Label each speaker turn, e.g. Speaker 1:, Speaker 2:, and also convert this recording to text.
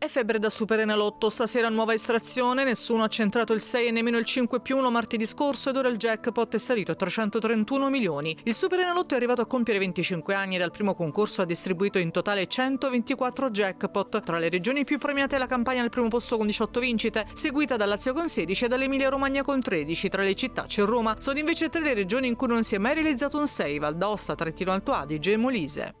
Speaker 1: È febbre da Super Enalotto, stasera nuova estrazione, nessuno ha centrato il 6 e nemmeno il 5 più 1 martedì scorso ed ora il jackpot è salito a 331 milioni. Il Super Enalotto è arrivato a compiere 25 anni e dal primo concorso ha distribuito in totale 124 jackpot. Tra le regioni più premiate è la Campania al primo posto con 18 vincite, seguita da Lazio con 16 e dall'Emilia Romagna con 13, tra le città c'è Roma. Sono invece tre le regioni in cui non si è mai realizzato un 6, Valdosta, Trentino Alto Adige e Molise.